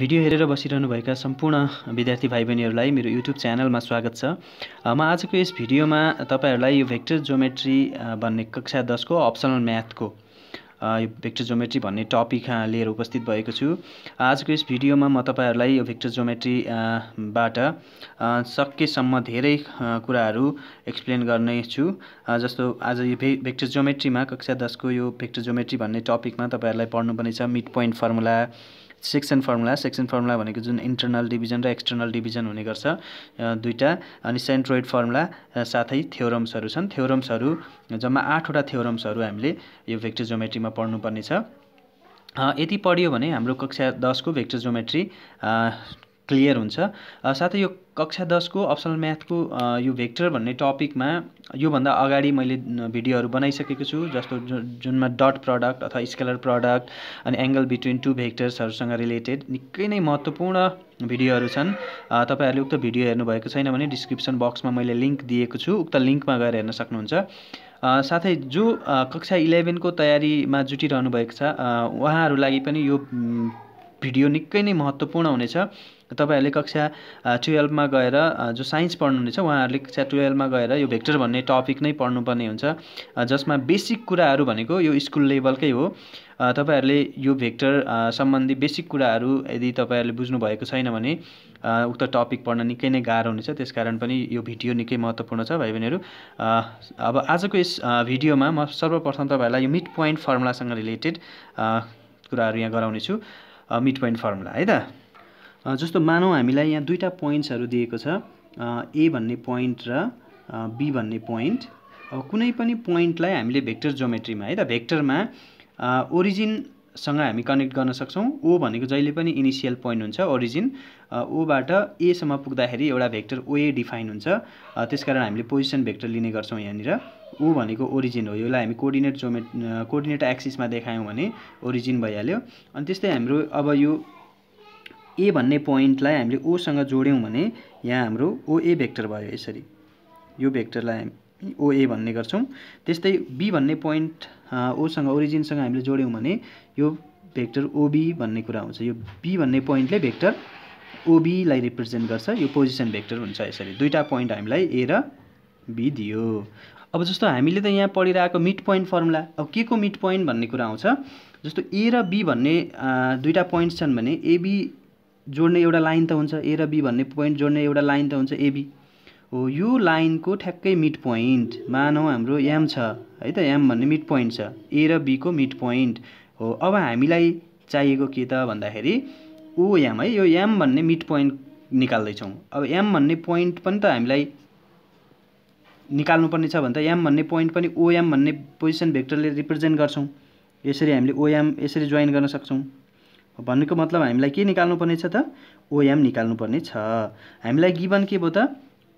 video हेरेर बसिरहनुभएका सम्पूर्ण विद्यार्थी भाइ बहिनीहरूलाई मेरो युट्युब च्यानलमा स्वागत छ म आजको यस भिडियोमा तपाईँहरूलाई यो भेक्टर जोमेट्री भन्ने कक्षा दसको अप्सनल म्याथको यो भेक्टर जोमेट्री भन्ने टपिक लिएर उपस्थित भएको छु आजको यस भिडियोमा म तपाईँहरूलाई यो भेक्टर जोमेट्रीबाट सकेसम्म धेरै कुराहरू एक्सप्लेन गर्नेछु जस्तो आज यो भे भेक्टर जोमेट्रीमा कक्षा दसको यो भेक्टर जोमेट्री भन्ने टपिकमा तपाईँहरूलाई पढ्नुपर्नेछ mid point formula section formula section formula भनेको जुन इन्टरनल डिभिजन र एक्सटर्नल डिभिजन हुने गर्छ दुईवटा अनि सेन्ट्रोइड फर्मुला साथै थ्योरम्सहरू छन् थ्योरम्सहरू जम्मा आठवटा थ्योरम्सहरू हामीले यो भेक्टर ज्योमेट्रीमा पढ्नुपर्ने छ यति पढियो भने हाम्रो कक्षा दसको भेक्टर ज्योमेट्री क्लियर हुन्छ साथै यो कक्षा दसको अप्सनल म्याथको यो भेक्टर भन्ने टपिकमा योभन्दा अगाडि मैले भिडियोहरू बनाइसकेको छु जस्तो जुनमा डट प्रडक्ट अथवा स्केलर प्रडक्ट अनि एङ्गल बिट्विन टु भेक्टर्सहरूसँग रिलेटेड निकै नै महत्त्वपूर्ण भिडियोहरू छन् तपाईँहरूले उक्त भिडियो हेर्नुभएको छैन भने डिस्क्रिप्सन बक्समा मैले लिङ्क दिएको छु उक्त लिङ्कमा गएर हेर्न सक्नुहुन्छ साथै जो कक्षा इलेभेनको तयारीमा जुटिरहनु भएको छ उहाँहरू लागि पनि यो भिडियो निकै नै महत्त्वपूर्ण हुनेछ तपाईँहरूले कक्षा टुवेल्भमा गएर जो साइन्स पढ्नुहुनेछ उहाँहरूले कक्षा टुवेल्भमा गएर यो भेक्टर भन्ने टपिक नै पढ्नुपर्ने हुन्छ जसमा बेसिक कुराहरू भनेको यो स्कुल लेभलकै हो तपाईँहरूले यो भेक्टर सम्बन्धी बेसिक कुराहरू यदि तपाईँहरूले बुझ्नुभएको छैन भने उक्त टपिक पढ्न निकै नै गाह्रो हुनेछ त्यस कारण पनि यो भिडियो निकै महत्त्वपूर्ण छ भाइ बहिनीहरू अब आजको यस भिडियोमा म सर्वप्रथम तपाईँहरूलाई यो मिड पोइन्ट फर्मुलासँग रिलेटेड कुराहरू यहाँ गराउनेछु मिड पोइन्ट फर्मुला है त जस्तो मानौँ हामीलाई यहाँ दुईवटा पोइन्ट्सहरू दिएको छ ए भन्ने पोइन्ट र बी भन्ने पोइन्ट अब कुनै पनि पोइन्टलाई हामीले भेक्टर जोमेट्रीमा है त भेक्टरमा ओरिजिनसँग हामी कनेक्ट गर्न सक्छौँ ओ भनेको जहिले पनि इनिसियल पोइन्ट हुन्छ ओरिजिन ओबाट एसम्म पुग्दाखेरि एउटा भेक्टर ओए डिफाइन हुन्छ त्यस कारण हामीले पोजिसन भेक्टर लिने गर्छौँ यहाँनिर ओ भनेको ओरिजिन हो यसलाई हामी कोर्डिनेट जोमेट कोर्डिनेट एक्सिसमा देखायौँ भने ओरिजिन भइहाल्यो अनि त्यस्तै हाम्रो अब यो ए भन्ने पोइन्टलाई हामीले ओसँग जोड्यौँ भने यहाँ हाम्रो ओए भेक्टर भयो यसरी यो भेक्टरलाई ओए भन्ने गर्छौँ त्यस्तै बी भन्ने पोइन्ट ओसँग ओरिजिनसँग हामीले जोड्यौँ भने यो भेक्टर ओबी भन्ने कुरा हुन्छ यो बी भन्ने पोइन्टले भेक्टर ओबीलाई रिप्रेजेन्ट गर्छ यो पोजिसन भेक्टर हुन्छ यसरी दुईवटा पोइन्ट हामीलाई ए र बी दियो अब जस्तो हामीले त यहाँ पढिरहेको मिड पोइन्ट फर्मुला अब के को मिड पोइन्ट भन्ने कुरा आउँछ जस्तो ए र बी भन्ने दुईवटा पोइन्ट्स छन् भने एबी जोड्ने एउटा लाइन त हुन्छ ए र बी भन्ने पोइन्ट जोड्ने एउटा लाइन त हुन्छ एबी हो यो लाइनको ठ्याक्कै मिड पोइन्ट मानौँ हाम्रो एम छ है त एम भन्ने मिड पोइन्ट छ ए र बीको मिड पोइन्ट हो अब हामीलाई चाहिएको के त भन्दाखेरि ओ एम है यो एम भन्ने मिड पोइन्ट निकाल्दैछौँ अब एम भन्ने पोइन्ट पनि त हामीलाई निकाल्नुपर्ने छ भने त एम भन्ने पोइन्ट पनि ओएम भन्ने पोजिसन भेक्टरले रिप्रेजेन्ट गर्छौँ यसरी हामीले ओएम यसरी जोइन गर्न सक्छौँ भन्नुको मतलब हामीलाई के निकाल्नुपर्ने छ त ओएम निकाल्नुपर्ने छ हामीलाई गिभन के भयो त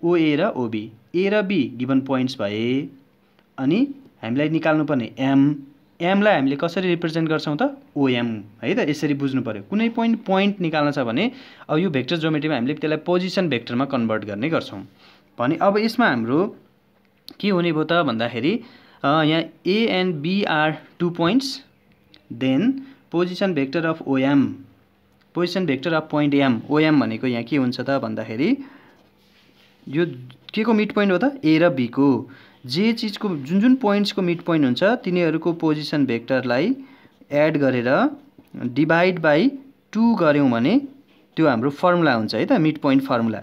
ओए र ओबी ए र बी गिभन पोइन्ट्स भए अनि हामीलाई निकाल्नु निकाल्नुपर्ने एम एमलाई हामीले कसरी रिप्रेजेन्ट गर्छौँ त ओएम है त यसरी बुझ्नु पऱ्यो कुनै पोइन्ट पोइन्ट निकाल्न छ भने अब यो भेक्टर जोमेट्रीमा हामीले त्यसलाई पोजिसन भेक्टरमा कन्भर्ट गर्ने गर्छौँ भने अब यसमा हाम्रो के हुने भयो त भन्दाखेरि यहाँ A and B are two points then position vector of OM position vector of point M OM भनेको यहाँ के हुन्छ त भन्दाखेरि यो के को मिड पोइन्ट हो त ए र बीको जे चिजको जुन जुन पोइन्ट्सको मिड पोइन्ट हुन्छ तिनीहरूको पोजिसन भेक्टरलाई एड गरेर डिभाइड बाई टू गऱ्यौँ भने त्यो हाम्रो फर्मुला हुन्छ है त मिड पोइन्ट फर्मुला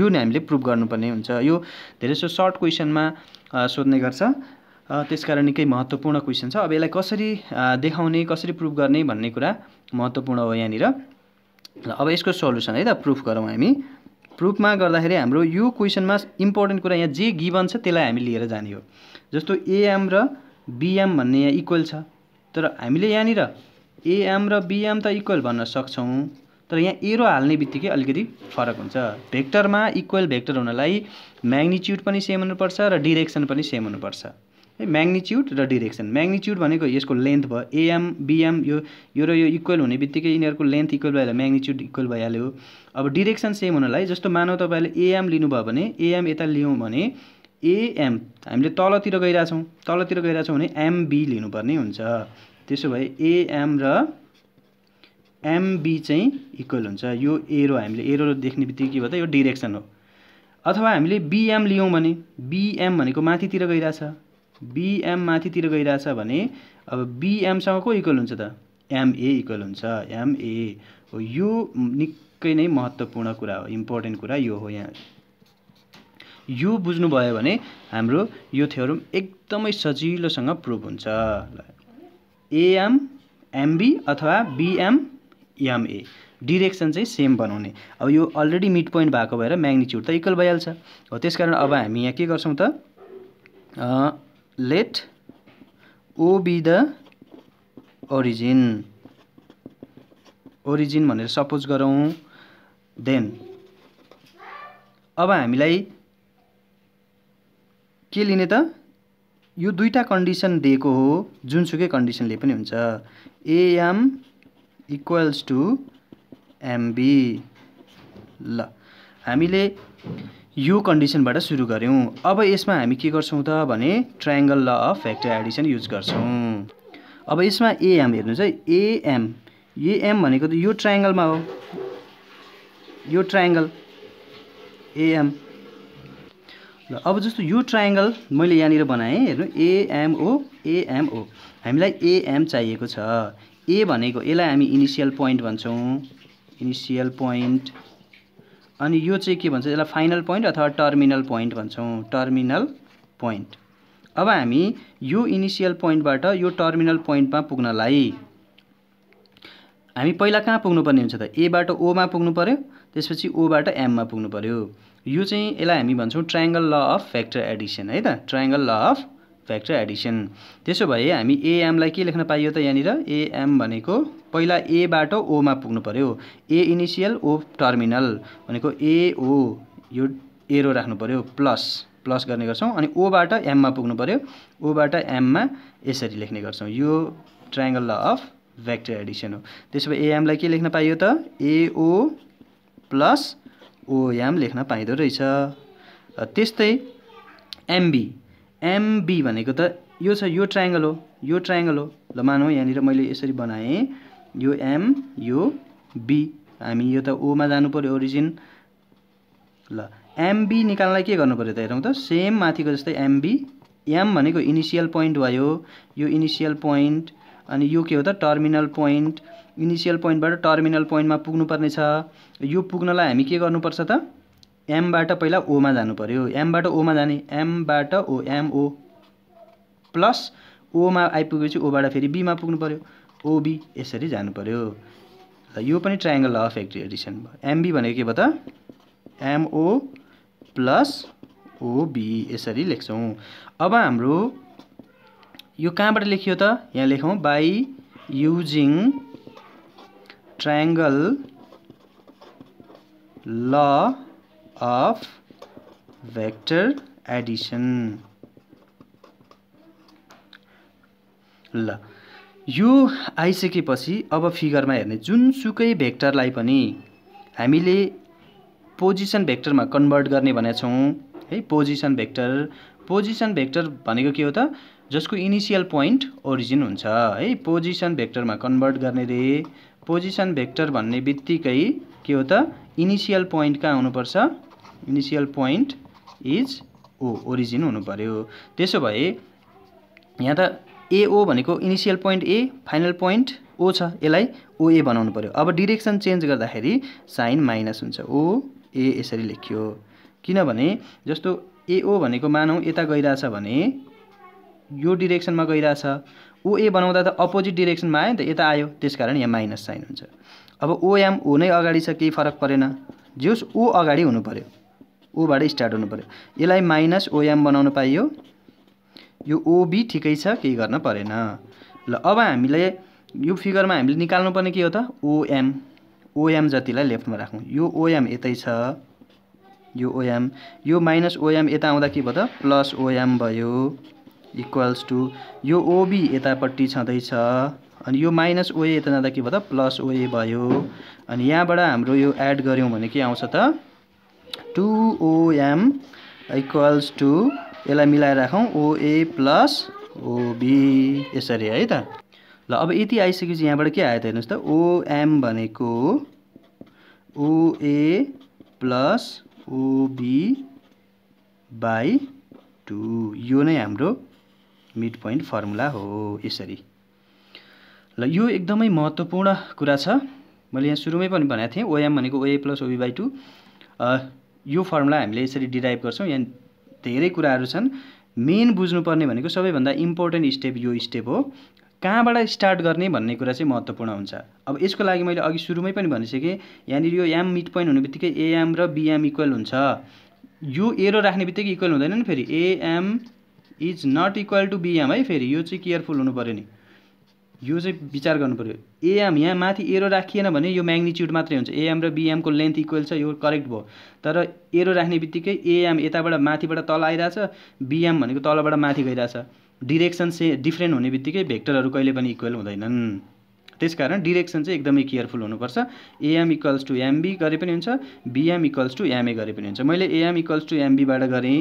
यो नै हामीले प्रुभ गर्नुपर्ने हुन्छ यो धेरै धेरैसो सर्ट क्वेसनमा सोध्ने गर्छ त्यसकारण निकै महत्त्वपूर्ण क्वेसन छ अब यसलाई कसरी देखाउने कसरी प्रुभ गर्ने भन्ने कुरा महत्त्वपूर्ण हो यहाँनिर अब यसको सल्युसन है त प्रुफ गरौँ हामी प्रुफमा गर्दाखेरि हाम्रो यो क्वेसनमा इम्पोर्टेन्ट कुरा यहाँ जे गिभन छ त्यसलाई हामी लिएर जाने हो जस्तो एएम र बिएम भन्ने यहाँ इक्वल छ तर हामीले यहाँनिर एएम र बिएम त इक्वल भन्न सक्छौँ तर यहाँ एरो हाल्ने बित्तिकै अलिकति फरक हुन्छ भेक्टरमा इक्वल भेक्टर हुनलाई म्याग्निच्युड पनि सेम हुनुपर्छ र डिरेक्सन पनि सेम हुनुपर्छ है म्याग्निच्युड र डिरेक्सन म्याग्निच्युड भनेको यसको लेन्थ भयो एएम बिएम यो यो र यो इक्वल हुने बित्तिकै यिनीहरूको लेन्थ इक्वल भइहाल्यो म्याग्निच्युड इक्वल भइहाल्यो अब डिरेक्सन सेम हुनलाई जस्तो मानव तपाईँले एएम लिनुभयो भने एएम यता लियौँ भने एएम हामीले तलतिर गइरहेछौँ तलतिर गइरहेछौँ भने एमबी लिनुपर्ने हुन्छ त्यसो भए एएम र एमबी चाहिँ इक्वल हुन्छ यो एरो हामीले एरो देख्ने बित्तिकै के भयो त यो डिरेक्सन हो अथवा हामीले बिएम लियौँ भने बिएम भनेको माथितिर गइरहेछ बिएम माथितिर गइरहेछ भने अब बिएमसँग को इक्वल हुन्छ त एमए इक्वल हुन्छ एमए हो यो निकै नै महत्त्वपूर्ण कुरा हो इम्पोर्टेन्ट कुरा यो हो यहाँ यो बुझ्नुभयो भने हाम्रो यो थ्योरम एकदमै सजिलोसँग प्रुभ हुन्छ एएम एमबी अथवा बिएम एमए डिरेक्सन चाहिँ सेम बनाउने अब यो अलरेडी मिड पोइन्ट भएको भएर म्याग्निच्युड त इक्वल भइहाल्छ हो त्यसकारण अब हामी यहाँ के गर्छौँ त let O be the origin origin भनेर सपोज गरौँ देन अब हामीलाई के लिने त यो दुईवटा कन्डिसन दिएको हो जुनसुकै कन्डिसनले पनि हुन्छ एएम इक्वल्स टु एमबी ल हामीले यो कन्डिसनबाट सुरु गऱ्यौँ अब यसमा हामी के गर्छौँ त भने triangle law of factor Edison use गर्छौँ अब यसमा एएम हेर्नुहोस् है एएम एएम भनेको त यो ट्राइङ्गलमा हो यो ट्राइङ्गल एएम ल अब जस्तो यो ट्राइङ्गल मैले यहाँनिर बनाएँ हेर्नु एएमओ एएमओ हामीलाई एएम चाहिएको छ ए भनेको यसलाई हामी इनिसियल पोइन्ट भन्छौँ इनिसियल पोइन्ट अनि यो चाहिँ के भन्छ यसलाई फाइनल पोइन्ट अथवा टर्मिनल पोइन्ट भन्छौँ टर्मिनल पोइन्ट अब हामी यो इनिसियल पोइन्टबाट यो टर्मिनल पोइन्टमा पुग्नलाई हामी पहिला कहाँ पुग्नुपर्ने हुन्छ त एबाट ओमा पुग्नु पऱ्यो त्यसपछि ओबाट एममा पुग्नु पऱ्यो यो चाहिँ यसलाई हामी भन्छौँ triangle law of factor Edison है त triangle law of factor Edison त्यसो भए हामी एएमलाई के लेख्न पाइयो त यहाँनिर एएम भनेको पहिला एबाट ओमा पुग्नु पऱ्यो ए इनिसियल ओ टर्मिनल भनेको एओ यो एरो राख्नु पऱ्यो प्लस प्लस गर्ने गर्छौँ अनि ओबाट एममा पुग्नु पऱ्यो ओबाट एममा यसरी लेख्ने गर्छौँ यो triangle law of vector Edison हो त्यसो भए एएमलाई के लेख्न पाइयो त एओ प्लस ओएम लेख्न पाइँदो रहेछ त्यस्तै एमबी एमबी भनेको त यो छ यो ट्राइङ्गल हो यो ट्राइङ्गल हो ल मानौँ यहाँनिर मैले यसरी बनाएँ यो एम यो बी हामी यो त ओमा जानु पऱ्यो ओरिजिन ल एमबी निकाल्नलाई के गर्नु पऱ्यो त हेरौँ त सेम माथिको जस्तै एमबी एम भनेको इनिसियल पोइन्ट भयो यो इनिसियल पोइन्ट अनि यो के हो त टर्मिनल पोइन्ट इनिसियल पोइन्टबाट टर्मिनल पोइन्टमा पुग्नुपर्ने छ यो पुग्नलाई हामी के गर्नुपर्छ त एमबाट पहिला ओमा जानु पऱ्यो एमबाट ओमा जाने एमबाट ओ एमओ प्लस ओमा आइपुगेपछि ओबाट फेरि बीमा पुग्नु पऱ्यो ओबी यसरी जानु पऱ्यो यो पनि ट्राइङ्गल अफ अफ एडिसन भयो एमबी भनेको के भयो त एमओ प्लस ओबी यसरी लेख्छौँ अब हाम्रो यो कहाँबाट लेखियो त यहाँ लेखौँ by using triangle law of vector addition ल यो आइसकेपछि अब फिगरमा हेर्ने जुनसुकै भेक्टरलाई पनि हामीले पोजिसन भेक्टरमा कन्भर्ट गर्ने भनेछौँ छौँ है पोजिसन भेक्टर पोजिसन भेक्टर भनेको के हो त जसको इनिसियल पोइन्ट ओरिजिन हुन्छ है पोजिसन भेक्टरमा कन्भर्ट गर्ने रे पोजिसन भेक्टर भन्ने बित्तिकै के हो त इनिसियल पोइन्ट कहाँ हुनुपर्छ initial point is O origin हुनु पऱ्यो त्यसो भए यहाँ त एओ भनेको initial point A final point O छ यसलाई ओए बनाउनु पऱ्यो अब डिरेक्सन चेन्ज गर्दाखेरि साइन माइनस हुन्छ ओ ए यसरी लेखियो किनभने जस्तो एओ भनेको मानौँ यता गइरहेछ भने यो डिरेक्सनमा गइरहेछ ओए बनाउँदा त अपोजिट डिरेक्सनमा आयो नि त यता आयो त्यस कारण यहाँ माइनस साइन हुन्छ अब ओएम ओ नै अगाडि छ केही फरक परेन जोस् ओ अगाडि हुनु पऱ्यो ओबाट स्टार्ट हुनु पऱ्यो यसलाई माइनस ओएम बनाउनु पाइयो यो ओबी ठिकै छ केही गर्न परेन ल अब हामीले यो फिगरमा हामीले निकाल्नुपर्ने के हो त ओएम ओएम जतिलाई लेफ्टमा राखौँ यो ओएम यतै छ यो ओएम यो माइनस ओएम यता आउँदा के भयो त प्लस ओएम भयो इक्वल्स टु यो ओबी यतापट्टि छँदैछ अनि यो माइनस ओए यता जाँदा के भयो त प्लस ओए भयो अनि यहाँबाट हाम्रो यो एड गऱ्यौँ भने के आउँछ त टु ओएम इक्वल्स टु यसलाई मिलाएर राखौँ ओए प्लस ओबी यसरी है त ल अब यति आइसकेपछि यहाँबाट के आयो त हेर्नुहोस् त ओएम भनेको OA plus OB by two यो नै हाम्रो मिड पोइन्ट फर्मुला हो यसरी ल यो एकदमै महत्त्वपूर्ण कुरा छ मैले यहाँ सुरुमै पनि भनेको थिएँ ओएम भनेको OA plus OB by two यो फर्मुला हामीले यसरी डिराइभ गर्छौँ यहाँ धेरै कुराहरू छन् मेन बुझ्नुपर्ने भनेको सबैभन्दा इम्पोर्टेन्ट स्टेप यो स्टेप हो कहाँबाट स्टार्ट गर्ने भन्ने कुरा चाहिँ महत्त्वपूर्ण हुन्छ अब यसको लागि मैले अघि सुरुमै पनि भनिसकेँ यहाँनिर यो एम मिड पोइन्ट हुने बित्तिकै एएम र बिएम इक्वल हुन्छ यो एरो राख्ने बित्तिकै इक्वल हुँदैन नि फेरि AM is not equal to BM है फेरि यो चाहिँ केयरफुल हुनु पऱ्यो नि यो चाहिँ विचार गर्नु पऱ्यो एएम यहाँ माथि एरो राखिएन भने यो म्याग्निच्युड मात्रै हुन्छ एएम र बिएमको लेन्थ इक्वल छ यो करेक्ट भयो तर एरो राख्ने बित्तिकै एएम यताबाट माथिबाट तल आइरहेछ बिएम भनेको तलबाट माथि गइरहेछ डिरेक्सन से डिफ्रेन्ट हुने बित्तिकै भेक्टरहरू कहिले पनि इक्वेल हुँदैनन् त्यस कारण डिरेक्सन चाहिँ एकदमै केयरफुल हुनुपर्छ एएम इक्वल्स टु एमबी गरे पनि हुन्छ बिएम इक्वल्स टु एमए गरे पनि हुन्छ मैले एएम इक्वल्स टु एमबीबाट गरेँ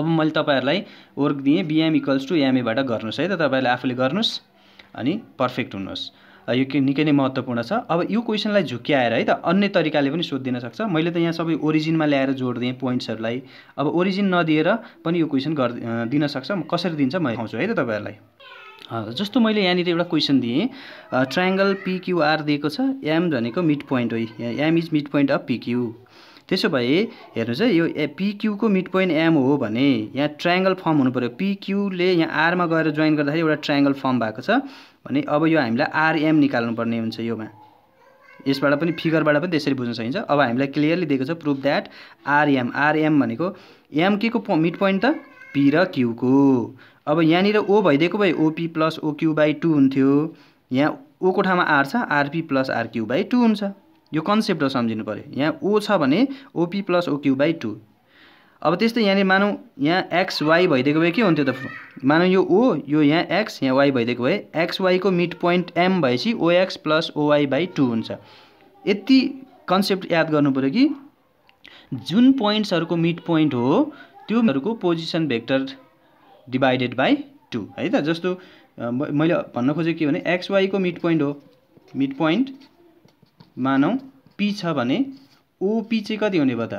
अब मैले तपाईँहरूलाई वर्क दिएँ बिएम इक्वल्स टु एमएबाट गर्नुहोस् है त तपाईँहरूले आफूले गर्नुहोस् अनि पर्फेक्ट हुनुहोस् यो के निकै नै महत्त्वपूर्ण छ अब यो क्वेसनलाई झुक्क्याएर है त अन्य तरिकाले पनि सोधिदिन सक्छ मैले त यहाँ सबै ओरिजिनमा ल्याएर जोडिदिएँ पोइन्ट्सहरूलाई अब ओरिजिन नदिएर पनि यो क्वेसन गर् दिनसक्छ कसरी दिन्छ म देखाउँछु है त तपाईँहरूलाई जस्तो मैले यहाँनिर एउटा क्वेसन दिएँ ट्रायङ्गल पिक्युआर दिएको छ एम भनेको मिड पोइन्ट हो M is mid point of PQ त्यसो भए हेर्नुहोस् है यो पिक्युको मिड पोइन्ट एम हो भने यहाँ ट्राइङ्गल फर्म हुनु पऱ्यो पिक्युले यहाँ आरमा गएर जोइन गर्दाखेरि एउटा ट्राइङ्गल फर्म भएको छ भने अब यो हामीलाई आरएम निकाल्नुपर्ने हुन्छ योमा यसबाट पनि फिगरबाट पनि त्यसरी बुझ्न सकिन्छ अब हामीलाई क्लियरली दिएको छ प्रुफ द्याट आरएम आरएम भनेको एम के को मिड पोइन्ट त पी र क्युको अब यहाँनिर ओ भइदिएको भए OP plus OQ by two हुन्थ्यो यहाँ ओको ठाउँमा आर छ RP plus RQ by two हुन्छ यो कन्सेप्ट हो सम्झिनु पऱ्यो यहाँ ओ छ भने OP plus OQ by two अब त्यस्तै यहाँनिर मानौँ यहाँ एक्स वाई भइदिएको भए के हुन्थ्यो त मानौँ यो ओ यो यहाँ एक्स यहाँ वाई भइदिएको भए एक्स वाईको मिड पोइन्ट एम भएपछि OX plus OY by two हुन्छ यति कन्सेप्ट याद गर्नु पऱ्यो कि जुन पोइन्ट्सहरूको मिड पोइन्ट हो त्योहरूको position vector divided by two है त जस्तो मैले भन्न खोजेको के भने एक्सवाईको मिड पोइन्ट हो मिड पोइन्ट मानौँ पी छ भने ओपी चाहिँ कति हुने भयो त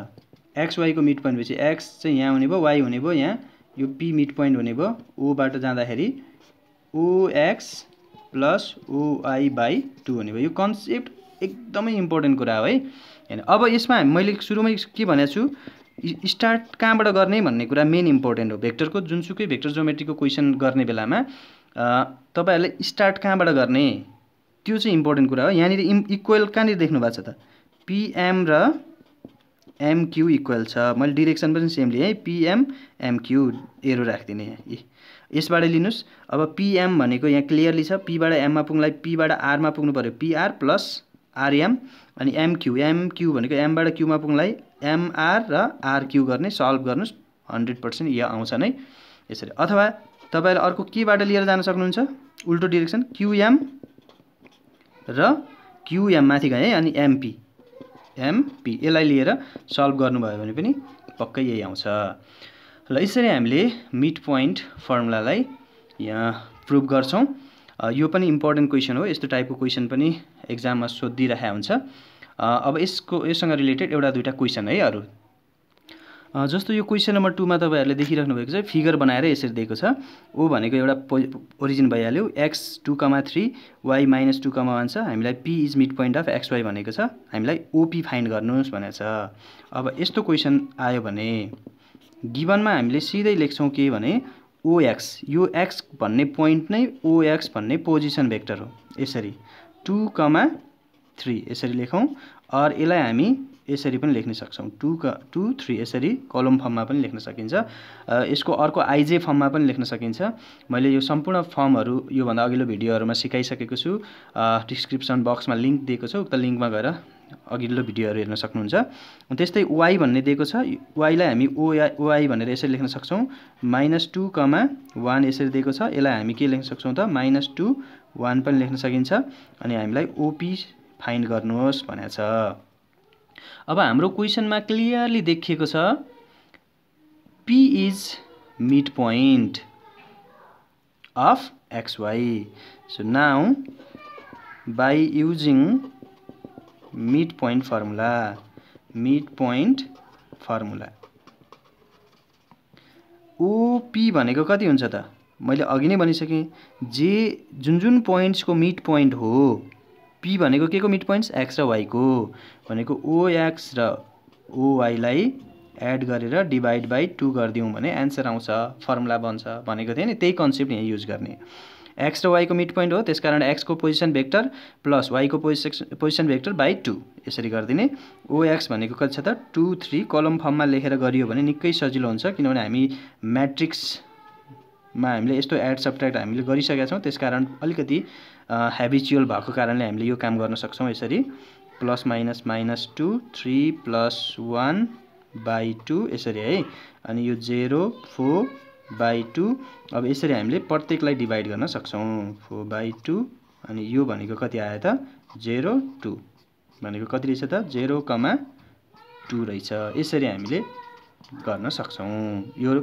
एक्स वाईको मिड पोइन्ट भएपछि एक्स चाहिँ यहाँ हुने भयो वाई हुने भयो यहाँ यो पी मिड पोइन्ट हुने भयो ओबाट जाँदाखेरि OX plus OI by two हुने भयो यो कन्सेप्ट एकदमै इम्पोर्टेन्ट कुरा हो है होइन अब यसमा मैले सुरुमै के भनेको छु स्टार्ट कहाँबाट गर्ने भन्ने कुरा मेन इम्पोर्टेन्ट हो भेक्टरको जुनसुकै भेक्टर जोमेट्रीको क्वेसन गर्ने बेलामा तपाईँहरूले स्टार्ट कहाँबाट गर्ने त्यो चाहिँ इम्पोर्टेन्ट कुरा हो यहाँनिर इम् इक्वेल कहाँनिर देख्नु भएको छ त पिएम र एमक्यु इक्वल छ मैले डिरेक्सन पनि सेम लिएँ है पिएम एमक्यू एरो राखिदिने यहाँ यसबाट लिनुहोस् अब पिएम भनेको यहाँ क्लियरली छ पीबाट एममा पुग्नुलाई पीबाट आरमा पुग्नु पऱ्यो पिआर प्लस आरएम अनि एमक्यु एमक्यु भनेको एमबाट क्युमा पुग्नुलाई एमआर र आरक्यु गर्ने सल्भ गर्नुहोस् हन्ड्रेड पर्सेन्ट यहाँ आउँछ नै यसरी अथवा तपाईँले अर्को केबाट लिएर जान सक्नुहुन्छ उल्टो डिरेक्सन क्युएम र क्युएम माथि गएँ अनि एमपी एमपी यसलाई लिएर सल्भ गर्नुभयो भने पनि पक्कै यही आउँछ ल यसरी हामीले मिड पोइन्ट फर्मुलालाई यहाँ प्रुभ गर्छौँ यो पनि इम्पोर्टेन्ट क्वेसन हो यस्तो टाइपको क्वेसन पनि एक्जाममा सोधिरहेको हुन्छ अब यसको यससँग रिलेटेड एउटा दुइटा क्वेसन है अरू जस्तो यो क्वेसन नम्बर टूमा तपाईँहरूले देखिराख्नु भएको छ फिगर बनाएर यसरी दिएको छ ओ भनेको एउटा ओरिजिन भइहाल्यो X two comma three Y minus two comma one छ हामीलाई P is mid point of X Y भनेको छ हामीलाई ओपी फाइन्ड गर्नुहोस् भनेर छ अब यस्तो क्वेसन आयो भने गिभनमा हामीले सिधै लेख्छौँ के भने ओएक्स यो एक्स भन्ने पोइन्ट नै ओएक्स भन्ने पोजिसन भेक्टर हो यसरी टु कमा थ्री यसरी लेखौँ अर यसलाई हामी यसरी पनि लेख्न सक्छौँ टु क टू थ्री यसरी कलम फर्ममा पनि लेख्न सकिन्छ यसको अर्को आइजे फर्ममा पनि लेख्न सकिन्छ मैले यो सम्पूर्ण फर्महरू योभन्दा अघिल्लो भिडियोहरूमा सिकाइसकेको छु डिस्क्रिप्सन बक्समा लिङ्क दिएको छु उक्त लिङ्कमा गएर अघिल्लो भिडियोहरू हेर्न सक्नुहुन्छ त्यस्तै वाइ भन्ने दिएको छ वाइलाई हामी ओआ ओआई भनेर यसरी लेख्न सक्छौँ माइनस टू कमा वान यसरी दिएको छ यसलाई हामी के लेख्न सक्छौँ त माइनस टू वान पनि लेख्न सकिन्छ अनि हामीलाई ओपी फाइन्ड गर्नुहोस् भनेको छ अब हाम्रो क्वेसनमा क्लियरली देखिएको छ P is mid point of XY so now by using mid point formula mid point formula OP भनेको कति हुन्छ त मैले अघि नै भनिसकेँ जे जुन जुन पोइन्ट्सको मिड पोइन्ट हो पी भनेको के को मिड पोइन्ट्स एक्स र वाइको भनेको ओएक्स र ओवाईलाई एड गरेर डिभाइड बाई टू गरिदिउँ भने एन्सर आउँछ फर्मुला बन्छ भनेको थिएँ नि त्यही कन्सेप्ट यहाँ युज गर्ने एक्स र वाईको मिड पोइन्ट हो त्यस कारण एक्सको पोजिसन भेक्टर प्लस वाईको position position vector by two यसरी गरिदिने ओएक्स भनेको कति छ त टू थ्री कलम फर्ममा लेखेर गरियो भने निकै सजिलो हुन्छ किनभने हामी म्याट्रिक्समा हामीले यस्तो एड सब्ट्र्याक्ट हामीले गरिसकेका छौँ त्यस कारण अलिकति हेबिचुअल भएको कारणले हामीले यो काम गर्न सक्छौँ यसरी plus minus minus two three plus one by two यसरी है अनि यो जेरो फोर बाई टू अब यसरी हामीले प्रत्येकलाई डिभाइड गर्न सक्छौँ फोर बाई टू अनि यो भनेको कति आयो त जेरो टू भनेको कति रहेछ त जेरो कमा टू रहेछ यसरी हामीले गर्न सक्छौँ यो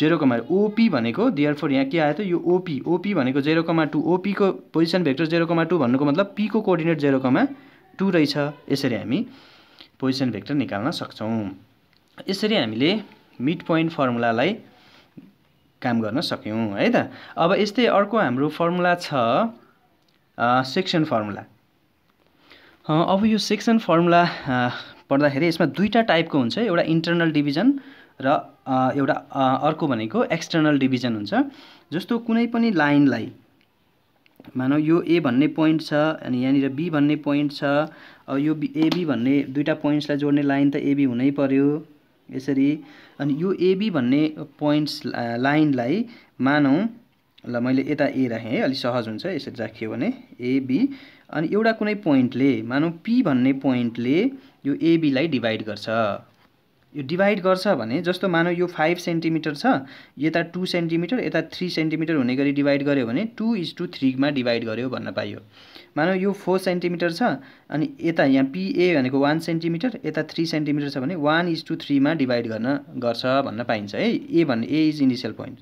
जेरो कमा ओपी भनेको डिआर फोर यहाँ के आयो त यो ओपी ओपी भनेको जेरो कमा टू ओपीको position vector zero comma two भन्नुको मतलब पीको कोअर्डिनेट जेरो कमा टू रहेछ यसरी हामी पोजिसन भेक्टर निकाल्न सक्छौँ यसरी हामीले मिड पोइन्ट फर्मुलालाई काम गर्न सक्यौँ है त अब यस्तै अर्को हाम्रो फर्मुला छ सेक्सन फर्मुला अब यो सेक्सन फर्मुला पढ्दाखेरि यसमा दुईवटा टाइपको हुन्छ एउटा इन्टर्नल डिभिजन र एउटा अर्को भनेको एक्सटर्नल डिभिजन हुन्छ जस्तो कुनै पनि लाइनलाई मानौँ यो ए भन्ने पोइन्ट छ अनि यहाँनिर बी भन्ने पोइन्ट छ यो बी एबी भन्ने दुईवटा पोइन्ट्सलाई जोड्ने लाइन त एबी हुनै पर्यो यसरी अनि यो एबी भन्ने पोइन्ट्स लाइनलाई मानौँ ल मैले यता ए राखेँ है अलिक सहज हुन्छ यसरी राखियो भने एबी अनि एउटा कुनै पोइन्टले मानौँ पी भन्ने पोइन्टले यो एबीलाई डिभाइड गर्छ यो डिभाइड गर्छ भने जस्तो मानौ यो फाइभ सेन्टिमिटर छ यता टू सेन्टिमिटर यता थ्री सेन्टिमिटर हुने गरी डिभाइड गर्यो भने टू इज टू थ्रीमा डिभाइड गऱ्यो भन्न पाइयो मानौ यो फोर सेन्टिमिटर छ अनि यता यहाँ पिए भनेको वान सेन्टिमिटर यता थ्री सेन्टिमिटर छ भने वान इज टू थ्रीमा डिभाइड गर्न गर्छ भन्न पाइन्छ है ए भन्ने ए इज इनिसियल पोइन्ट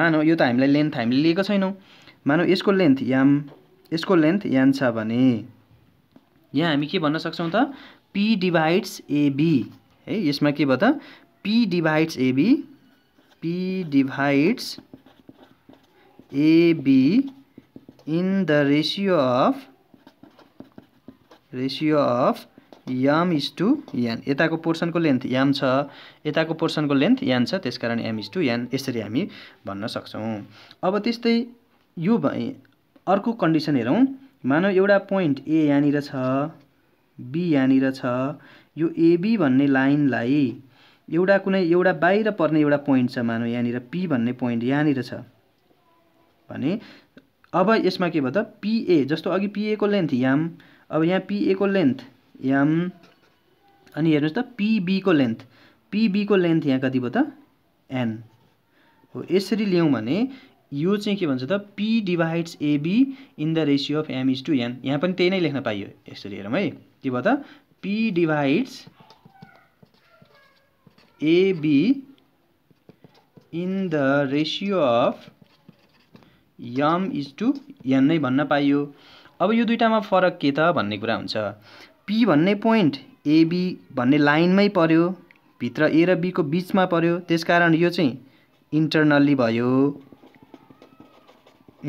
मानौ यो त हामीलाई लेन्थ हामीले लिएको छैनौँ मानौ यसको लेन्थ याम यसको लेन्थ यान छ भने यहाँ हामी के भन्न सक्छौँ त पी डिभाइड्स एबी है यसमा के भयो त P divides AB P divides AB in the ratio of ratio of M is to N यताको पोर्सनको लेन्थ याम छ यताको पोर्सनको लेन्थ यान छ त्यस कारण एम इज टु यान यसरी हामी भन्न सक्छौँ अब त्यस्तै यो अर्को कन्डिसन हेरौँ मानौ एउटा पोइन्ट ए यहाँनिर छ बी यहाँनिर छ यो एबी भन्ने लाइनलाई एउटा कुनै एउटा बाहिर पर्ने एउटा पोइन्ट छ मानौँ यहाँनिर पी भन्ने पोइन्ट यहाँनिर छ भने अब यसमा के भयो त पिए जस्तो अघि पिएको लेन्थ याम अब यहाँ पिएको लेन्थ याम अनि हेर्नुहोस् त पिबीको लेन्थ पिबीको लेन्थ यहाँ कति भयो त एन हो यसरी ल्याउँ भने यो चाहिँ के भन्छ त P divides AB in the ratio of M is to N यहाँ पनि त्यही नै लेख्न पाइयो यसरी हेरौँ है के भयो त P divides AB in the ratio of M is to N नै भन्न पाइयो अब यो दुइटामा फरक के त भन्ने कुरा हुन्छ पी भन्ने पोइन्ट एबी भन्ने लाइनमै पर्यो भित्र ए र बीको बिचमा पर्यो त्यसकारण यो चाहिँ इन्टरनल्ली भयो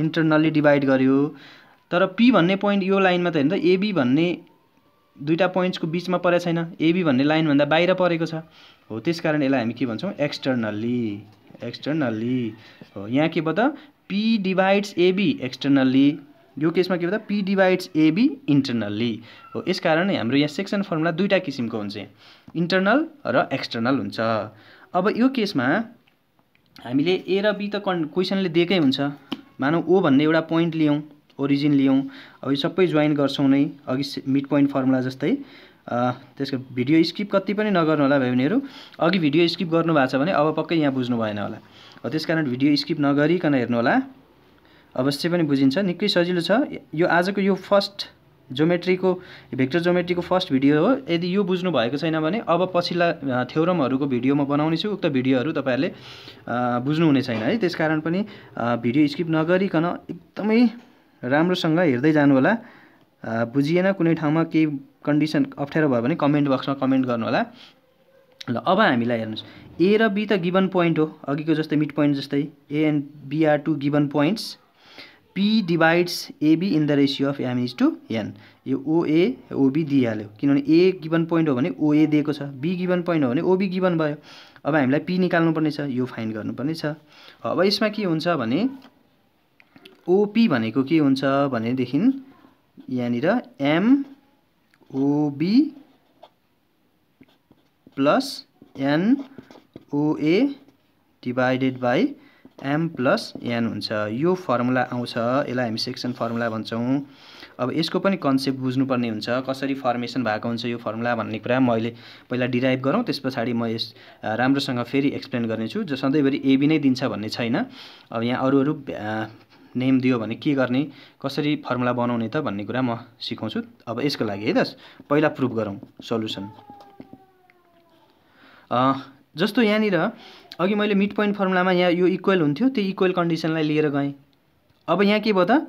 इन्टरनल्ली डिभाइड गर्यो तर पी भन्ने पोइन्ट यो लाइनमा त हेर्नु त एबी भन्ने दुईवटा पोइन्ट्सको बिचमा परेको छैन एबी भन्ने लाइनभन्दा बाहिर परेको छ हो त्यस कारण यसलाई हामी के भन्छौँ एक्सटर्नल्ली एक्सटर्नल्ली हो यहाँ के भयो त पी डिभाइड्स एबी एक्सटर्नल्ली यो केसमा के भयो त पी डिभाइड्स एबी इन्टर्नल्ली हो यस कारण हाम्रो यहाँ सेक्सन फर्मुला दुईवटा किसिमको हुन्छ इन्टर्नल र एक्सटर्नल हुन्छ अब यो केसमा हामीले ए र बी त कन् क्वेसनले दिएकै हुन्छ मानौँ ओ भन्ने एउटा पोइन्ट लियौँ ओरिजिन लियौँ अब यो सबै जोइन गर्छौँ नै अघि मिड पोइन्ट फर्मुला जस्तै त्यसको भिडियो स्किप कति पनि नगर्नु होला भाइ बहिनीहरू अघि भिडियो स्किप गर्नुभएको छ भने अब पक्कै यहाँ बुझ्नु भएन होला हो त्यस कारण भिडियो स्किप नगरिकन हेर्नु होला अवश्य पनि बुझिन्छ निकै सजिलो छ यो आजको यो फर्स्ट जोमेट्रीको भेक्टर जोमेट्रीको फर्स्ट भिडियो हो यदि यो बुझ्नु भएको छैन भने अब पछिल्ला थ्योरमहरूको भिडियो म बनाउने छु उक्त भिडियोहरू तपाईँहरूले बुझ्नुहुने छैन है त्यस कारण पनि भिडियो स्किप नगरिकन एकदमै राम्रोसँग हेर्दै जानु होला बुझिएन कुनै ठाउँमा केही कन्डिसन अप्ठ्यारो भयो भने कमेन्ट बक्समा कमेन्ट गर्नु होला ल अब हामीलाई हेर्नुहोस् ए र बी त गिभन पोइन्ट हो अघिको जस्तै मिड पोइन्ट जस्तै A and B are two given points P divides AB in the ratio of M is to N यो ओए ओबी दिइहाल्यो किनभने ए गिभन पोइन्ट हो भने ओए दिएको छ बी गिभन पोइन्ट हो भने ओबी गिभन भयो अब हामीलाई पी निकाल्नुपर्नेछ यो फाइन गर्नुपर्ने छ अब यसमा के हुन्छ भने ओपी भनेको के हुन्छ भनेदेखि यहाँनिर MOB plus N NOA divided by M plus N हुन्छ यो फर्मुला आउँछ यसलाई हामी सेक्सन फर्मुला भन्छौँ अब यसको पनि कन्सेप्ट बुझ्नुपर्ने हुन्छ कसरी फर्मेसन भएको हुन्छ यो फर्मुला भन्ने कुरा मैले पहिला डिराइभ गरौँ त्यस पछाडि म यस राम्रोसँग फेरि एक्सप्लेन गर्नेछु जो सधैँभरि एबी नै दिन्छ भन्ने छैन अब यहाँ अरू अरू नेम दियो भने के गर्ने कसरी फर्मुला बनाउने त भन्ने कुरा म सिकाउँछु अब यसको लागि है दस पहिला प्रुभ गरौँ सल्युसन जस्तो यहाँनिर अघि मैले मिड पोइन्ट फर्मुलामा यहाँ यो इक्वेल हुन्थ्यो त्यो इक्वेल कन्डिसनलाई लिएर गएँ अब यहाँ के भयो त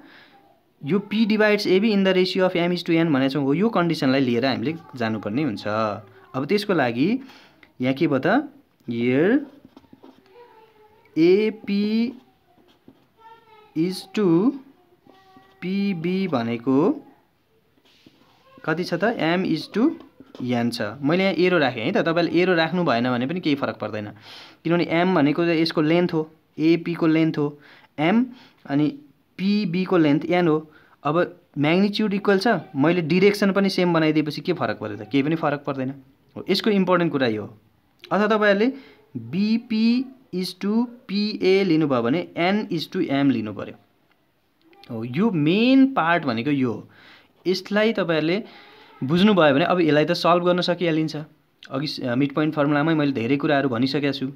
यो P divides AB in the ratio of M is to N भनेको छौँ हो यो कन्डिसनलाई लिएर हामीले जानुपर्ने हुन्छ अब त्यसको लागि यहाँ के भयो त यर एपी इज टु पिबी भनेको कति छ त एम इज टु एन छ मैले यहाँ एरो राखेँ है त तपाईँले एरो राख्नु भएन भने पनि केही फरक पर्दैन किनभने एम भनेको यसको लेन्थ हो एपीको लेन्थ हो एम अनि पिबीको लेन्थ एन हो अब म्याग्निच्युड इक्वल छ मैले डिरेक्सन पनि सेम बनाइदिएपछि के फरक पर्दैन केही पनि फरक पर्दैन हो यसको इम्पोर्टेन्ट कुरा यो हो अथवा तपाईँहरूले बिपी इज टु पिए लिनुभयो भने एन इज टु एम लिनु पऱ्यो हो यो मेन पार्ट भनेको यो हो यसलाई तपाईँहरूले बुझ्नुभयो भने अब यसलाई त सल्भ गर्न सकिहालिन्छ अघि मिड पोइन्ट फर्मुलामै मैले धेरै कुराहरू भनिसकेको छु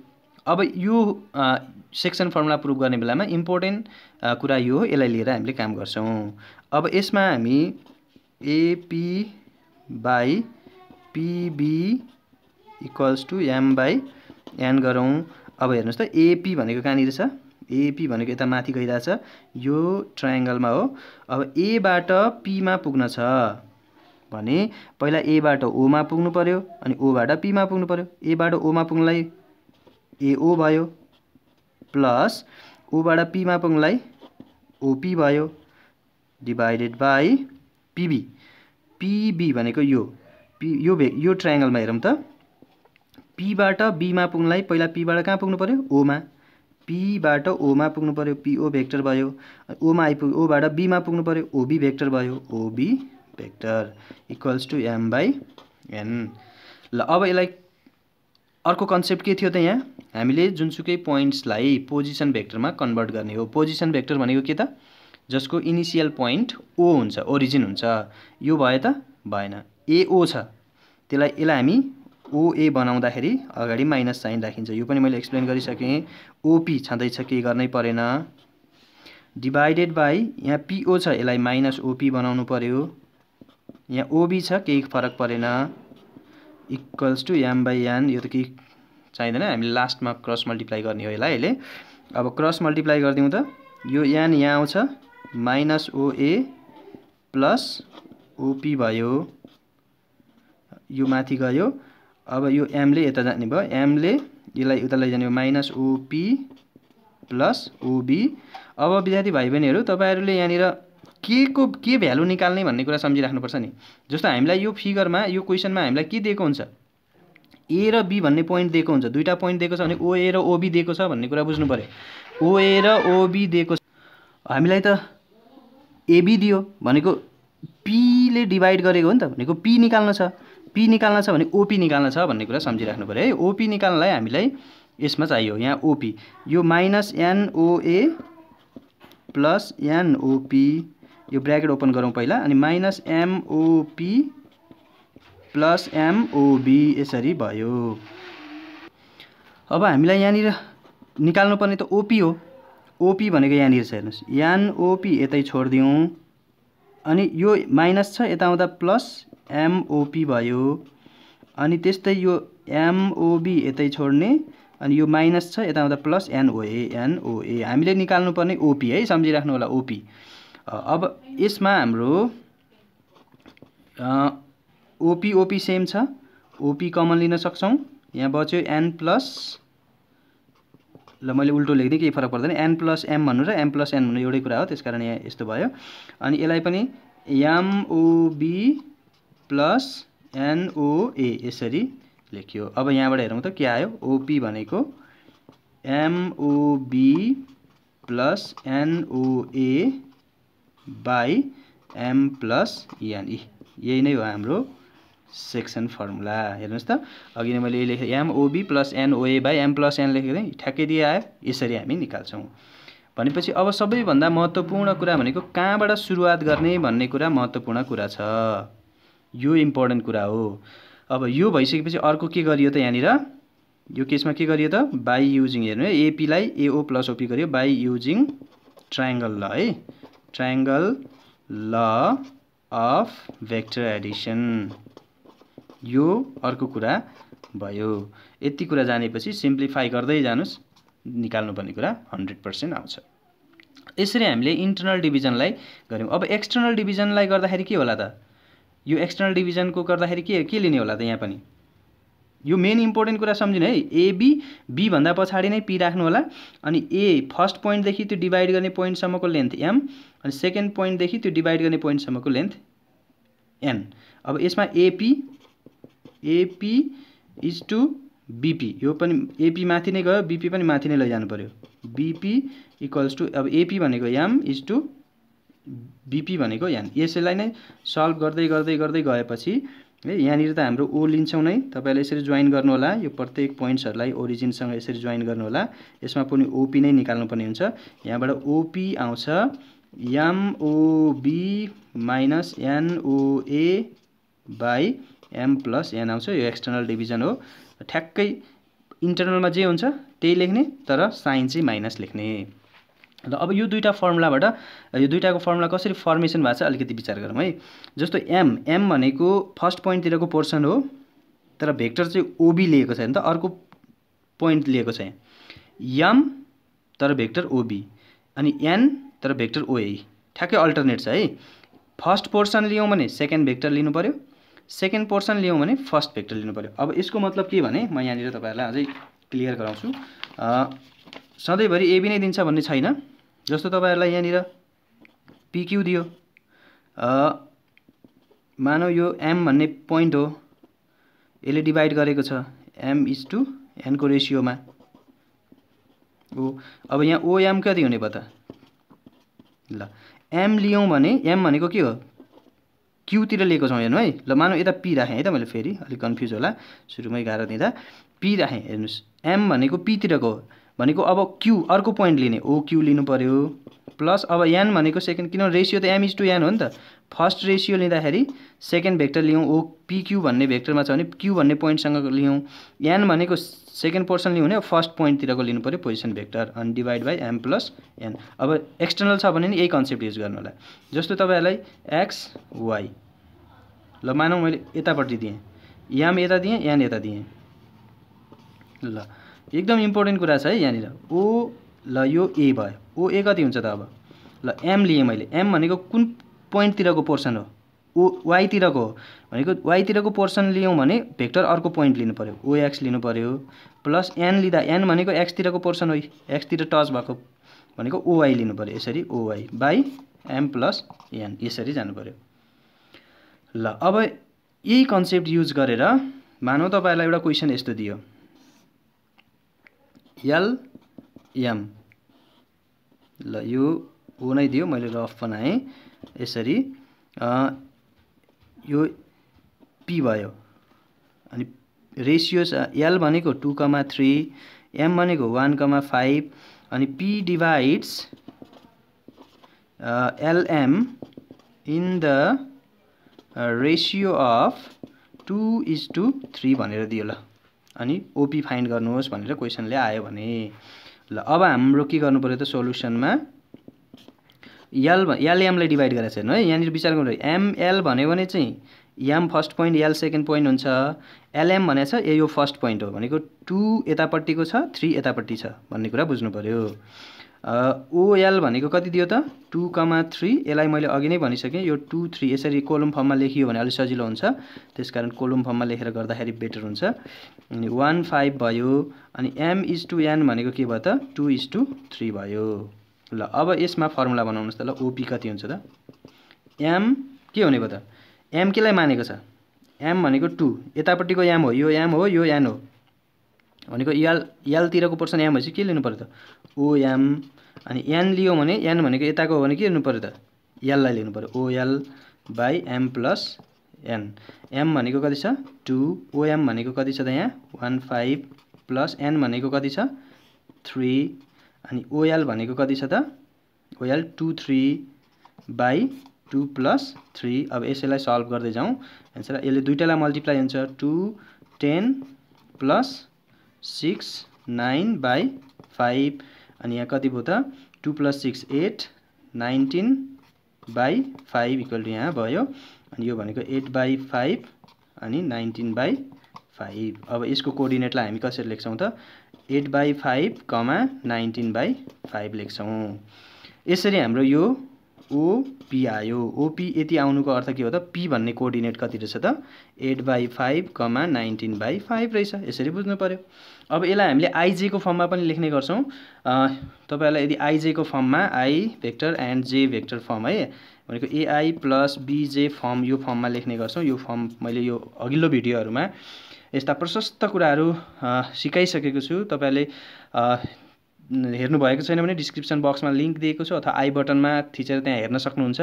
अब यो सेक्सन फर्मुला प्रुभ गर्ने बेलामा इम्पोर्टेन्ट कुरा यो हो यसलाई लिएर हामीले काम गर्छौँ अब यसमा हामी AP by PB equals to M by N गरौँ अब हेर्नुहोस् त एपी भनेको कहाँनिर छ एपी भनेको यता माथि गइरहेछ यो ट्रायङ्गलमा हो अब एबाट पीमा पुग्न छ भने पहिला एबाट ओमा पुग्नु पऱ्यो अनि ओबाट पीमा पुग्नु पऱ्यो एबाट ओमा पुग्नुलाई एओ भयो प्लस ओबाट पीमा पुग्नुलाई ओपी भयो डिभाइडेड बाई पिबी पिबी भनेको यो पी यो भे यो ट्रायङ्गलमा हेरौँ त पीबाट बीमा पुग्नलाई पहिला पीबाट कहाँ पुग्नु पऱ्यो ओमा पीबाट ओमा पुग्नु पऱ्यो पिओ भेक्टर भयो ओमा आइपुग्यो ओबाट बीमा पुग्नु पऱ्यो ओबी भेक्टर भयो OB vector equals to M by N ल अब यसलाई अर्को कन्सेप्ट के थियो त यहाँ हामीले जुनसुकै पोइन्ट्सलाई पोजिसन भेक्टरमा कन्भर्ट गर्ने हो पोजिसन भेक्टर भनेको के त जसको इनिसियल पोइन्ट ओ हुन्छ ओरिजिन हुन्छ यो भयो त भएन एओ छ त्यसलाई यसलाई हामी ओए बनाउँदाखेरि अगाडि माइनस साइन राखिन्छ यो पनि मैले एक्सप्लेन गरिसकेँ ओपी छँदैछ केही गर्नै परेन डिभाइडेड बाई यहाँ पिओ छ यसलाई माइनस ओपी बनाउनु पऱ्यो यहाँ ओबी छ केही फरक परेन equals to M by N यो त केही चाहिँदैन हामीले लास्टमा क्रस मल्टिप्लाई गर्ने हो यसलाई अहिले अब क्रस मल्टिप्लाई गरिदिउँ त यो एन यहाँ आउँछ माइनस ओए प्लस ओपी भयो यो माथि गयो अब यो एमले यता जाने भयो एमले यसलाई उता लैजाने भयो माइनस ओपी प्लस ओबी अब विद्यार्थी भाइ बहिनीहरू तपाईँहरूले यहाँनिर के को के भ्यालु निकाल्ने भन्ने कुरा सम्झिराख्नुपर्छ नि जस्तो हामीलाई यो फिगरमा यो क्वेसनमा हामीलाई के दिएको हुन्छ ए र बी भन्ने पोइन्ट दिएको हुन्छ दुईवटा पोइन्ट दिएको छ भने ओए र ओबी दिएको छ भन्ने कुरा बुझ्नु पऱ्यो ओए र ओबी दिएको छ हामीलाई त एबी दियो भनेको पीले डिभाइड गरेको हो नि त भनेको पी निकाल्नु छ पी निकाल्न छ भने ओपी निकाल्न छ भन्ने कुरा सम्झिराख्नु पऱ्यो है ओपी निकाल्नलाई हामीलाई यसमा चाहियो यहाँ ओपी यो माइनस एनओए प्लस एनओपी यो ब्राकेट ओपन गरौँ पहिला अनि माइनस एमओपी प्लस एमओबी यसरी भयो अब हामीलाई यहाँनिर निकाल्नुपर्ने त ओपी हो ओपी भनेको यहाँनिर छ हेर्नुहोस् एनओपी यतै छोडिदिउँ अनि यो माइनस छ यता आउँदा प्लस एमओपी भयो अनि त्यस्तै यो एमओबी यतै छोड्ने अनि यो माइनस छ यता आउँदा प्लस एनओए एनओए हामीले निकाल्नुपर्ने ओपी है सम्झिराख्नु होला ओपी अब यसमा हाम्रो ओपी ओपी सेम छ ओपी कमन लिन सक्छौँ यहाँ बच्यो एन प्लस ल मैले उल्टो लेख्दिएँ केही फरक पर्दैन एन प्लस एम भन्नु र एम प्लस एन भन्नु एउटै कुरा हो त्यस कारण यहाँ यस्तो भयो अनि यसलाई पनि एमओबी प्लस एनओए यसरी लेखियो अब यहाँबाट हेरौँ त के आयो ओपी भनेको MOB plus NOA by M plus NE यही नै हो हाम्रो सेक्सन फर्मुला हेर्नुहोस् त अघि नै मैले यही लेखेँ MOB plus NOA by M plus N लेखेको थिएँ ठ्याक्कै दिए आयो यसरी हामी निकाल्छौँ भनेपछि अब सबैभन्दा महत्त्वपूर्ण कुरा भनेको कहाँबाट सुरुवात गर्ने भन्ने कुरा महत्त्वपूर्ण कुरा छ यो इम्पोर्टेन्ट कुरा हो अब यो भइसकेपछि अर्को के गरियो त यहाँनिर यो केसमा के गरियो त बाई युजिङ हेर्नु है एपीलाई एओ प्लस ओपी गरियो बाई युजिङ ट्राइङ्गल ल है triangle law of vector Edison यो अर्को कुरा भयो यति कुरा जानेपछि सिम्प्लिफाई गर्दै जानुहोस् निकाल्नुपर्ने कुरा हन्ड्रेड पर्सेन्ट आउँछ यसरी हामीले इन्टर्नल डिभिजनलाई गऱ्यौँ अब एक्सटर्नल डिभिजनलाई गर्दाखेरि के होला त यो एक्सटर्नल डिभिजनको गर्दाखेरि के के लिने होला त यहाँ पनि यो मेन इम्पोर्टेन्ट कुरा सम्झिनु है एबी भन्दा पछाडि नै पी राख्नु होला अनि ए फर्स्ट पोइन्टदेखि त्यो डिभाइड गर्ने पोइन्टसम्मको लेन्थ एम अनि सेकेन्ड पोइन्टदेखि त्यो डिभाइड गर्ने पोइन्टसम्मको लेन्थ एन अब यसमा AP AP is to BP यो पनि एपी माथि नै गयो बिपी पनि माथि नै लैजानु पऱ्यो बिपी इक्वल्स टु अब एपी भनेको एम इज टु बिपी भनेको यहाँ यसैलाई नै सल्भ गर्दै गर्दै गर्दै गएपछि है यहाँनिर त हाम्रो ओ लिन्छौँ नै तपाईँले यसरी जोइन गर्नुहोला यो प्रत्येक पोइन्ट्सहरूलाई ओरिजिनसँग यसरी जोइन गर्नुहोला यसमा पनि ओपी नै निकाल्नुपर्ने हुन्छ यहाँबाट ओपी आउँछ MOB minus NOA by M plus N आउँछ यो एक्सटर्नल डिभिजन हो ठ्याक्कै इन्टर्नलमा जे हुन्छ त्यही लेख्ने तर साइन चाहिँ माइनस लेख्ने र अब यो दुईवटा फर्मुलाबाट यो दुईवटाको फर्मुला कसरी फर्मेसन भएको छ अलिकति विचार गरौँ है जस्तो एम एम भनेको फर्स्ट पोइन्टतिरको पोर्सन हो तर भेक्टर चाहिँ ओबी लिएको छ नि त अर्को पोइन्ट लिएको छ यम तर भेक्टर ओबी अनि एन तर भेक्टर ओए ठ्याक्कै अल्टरनेट छ है फर्स्ट पोर्सन लियौँ भने सेकेन्ड भेक्टर लिनु पऱ्यो सेकेन्ड पोर्सन लियौँ भने फर्स्ट भेक्टर लिनु पऱ्यो अब यसको मतलब के भने म यहाँनिर तपाईँहरूलाई अझै क्लियर गराउँछु सधैँभरि एबी नै दिन्छ भन्ने छैन जस्तो तपाईँहरूलाई यहाँनिर पिक्यू दियो मानौ यो एम भन्ने पोइन्ट हो यसले डिभाइड गरेको छ एम इज टु एनको रेसियोमा ओ अब यहाँ ओएम कति हुने भयो त ल एम लियौँ भने एम भनेको के हो क्युतिर लिएको छौँ हेर्नु है ल मानौ यता पी राखेँ है त मैले फेरि अलिक कन्फ्युज होला सुरुमै गाह्रो दिँदा पी राखेँ हेर्नुहोस् एम भनेको पीतिरको हो भनेको अब क्यु अर्को पोइन्ट लिने ओ क्यु लिनु पऱ्यो प्लस अब यान भनेको सेकेन्ड किनभने रेसियो त एम इज टू यान हो नि त फर्स्ट रेसियो लिँदाखेरि सेकेन्ड भेक्टर लियौँ ओ पिक्यू भन्ने भेक्टरमा छ भने क्यु भन्ने पोइन्टसँग लियौँ यान भनेको सेकेन्ड पोर्सन लियो भने फर्स्ट पोइन्टतिरको लिनु पऱ्यो पोजिसन भेक्टर अनि divide by M plus N अब एक्सटर्नल छ भने नि यही कन्सेप्ट युज गर्नु होला जस्तो तपाईँहरूलाई एक्स वाई ल मानौँ मैले यतापट्टि दिएँ याम यता दिएँ यान यता दिएँ ल एकदम इम्पोर्टेन्ट कुरा छ है यहाँनिर ओ ल यो ए भयो ओ ए कति हुन्छ त अब ल एम लिएँ मैले एम भनेको कुन पोइन्टतिरको पोर्सन हो ओ वाइतिरको हो भनेको वाइतिरको पोर्सन लियौँ भने भेक्टर अर्को पोइन्ट लिनु पऱ्यो ओएक्स लिनु पऱ्यो प्लस एन लिँदा एन भनेको एक्सतिरको पोर्सन हो एक्सतिर टच भएको भनेको ओवाई लिनु पऱ्यो यसरी OY by M plus N यसरी जानु पऱ्यो ल अब यही कन्सेप्ट युज गरेर मानौँ तपाईँहरूलाई एउटा क्वेसन यस्तो दियो एलएम ल यो हो नै दियो मैले रफ बनाएँ यसरी यो पी भयो अनि रेसियो एल भनेको टु कमा थ्री एम भनेको वान कमा फाइभ अनि P divides LM in the ratio of two is to three भनेर दियो ल अनि ओपी फाइन्ड गर्नुहोस् भनेर क्वेसनले आयो भने ल अब हाम्रो के गर्नु पऱ्यो त सोल्युसनमा यल यल एमलाई डिभाइड गरेर हेर्नु है यहाँनिर विचार गर्नु एमएल भन्यो भने चाहिँ M first point L second point हुन्छ एलएम भने छ ए यो फर्स्ट पोइन्ट हो भनेको टु यतापट्टिको छ थ्री यतापट्टि छ भन्ने कुरा बुझ्नु पऱ्यो ओएल भनेको कति दियो त टु कमा थ्री यसलाई मैले अघि नै भनिसकेँ यो टू थ्री यसरी कोलम फर्ममा लेखियो भने अलिक सजिलो हुन्छ त्यस कारण कोलम फर्ममा लेखेर गर्दाखेरि बेटर हुन्छ अनि वान फाइभ भयो अनि एम इज टु एन भनेको के भयो त टु इज टू थ्री भयो ल अब यसमा फर्मुला बनाउनुहोस् त ल ओपी कति हुन्छ त एम के हुने भयो त एम केलाई मानेको छ एम भनेको टू यतापट्टिको एम हो यो एम हो यो एन हो भनेको याल यालतिरको पोर्सन याम भएपछि के लिनु पऱ्यो त ओ अनि एन लियो भने एन भनेको यताको हो भने के लिनु पऱ्यो त याललाई लिनु पऱ्यो OL by M plus N M भनेको कति छ टु ओएम भनेको कति छ त यहाँ वान फाइभ प्लस एन भनेको कति छ थ्री अनि ओएल भनेको कति छ त OL two three by two plus three अब यसैलाई सल्भ गर्दै जाउँ एन्सर यसले दुइटालाई मल्टिप्लाई हुन्छ two ten plus six nine by five अनि यहाँ कति भयो त two plus six eight nineteen by five equal to यहाँ भयो अनि यो भनेको एट बाई फाइभ अनि नाइन्टिन बाई फाइभ अब यसको कोअर्डिनेटलाई हामी कसरी लेख्छौँ त eight by five comma nineteen by five लेख्छौँ यसरी हाम्रो यो ओपी आयो ओपी यति आउनुको अर्थ के हो त पी भन्ने कोअर्डिनेट कति रहेछ त eight by five comma nineteen by five रहेछ यसरी बुझ्नु पऱ्यो अब यसलाई हामीले आइजेको फर्ममा पनि लेख्ने गर्छौँ तपाईँहरूलाई यदि आइजेको फर्ममा I vector and J vector form है भनेको एआई प्लस बिजे फर्म यो फर्ममा लेख्ने गर्छौँ यो फर्म मैले यो अघिल्लो भिडियोहरूमा यस्ता प्रशस्त कुराहरू सिकाइसकेको छु तपाईँहरूले हेर्नुभएको छैन भने डिस्क्रिप्सन बक्समा लिङ्क दिएको छु अथवा आई बटनमा थिचेर त्यहाँ हेर्न सक्नुहुन्छ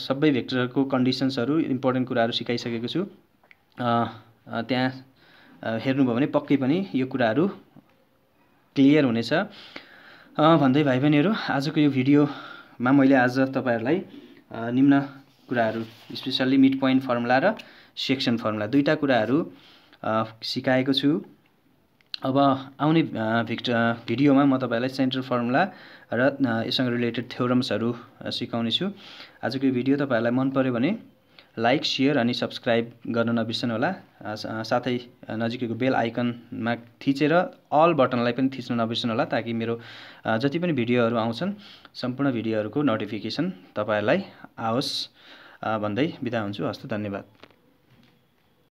सबै भेक्टरको कन्डिसन्सहरू इम्पोर्टेन्ट कुराहरू सिकाइसकेको छु त्यहाँ हेर्नुभयो भने पक्कै पनि यो कुराहरू क्लियर हुनेछ भन्दै भाइ बहिनीहरू आजको यो भिडियोमा मैले आज तपाईँहरूलाई निम्न कुराहरू स्पेसल्ली मिड पोइन्ट फर्मुला र सेक्सन फर्मुला दुईवटा कुराहरू सिकाएको छु अब आउने भिक्ट भिडियोमा म तपाईँलाई सेन्ट्रल फर्मुला र यससँग रिलेटेड थ्योरम्सहरू सिकाउनेछु आजको यो भिडियो तपाईँहरूलाई मन पऱ्यो भने लाइक सेयर अनि सब्सक्राइब गर्न नबिर्सनु होला साथै नजिकैको बेल आइकनमा थिचेर अल बटनलाई पनि थिच्न नबिर्सनु होला ताकि मेरो जति पनि भिडियोहरू आउँछन् सम्पूर्ण भिडियोहरूको नोटिफिकेसन तपाईँहरूलाई आओस् भन्दै बिदा हुन्छु हस्त धन्यवाद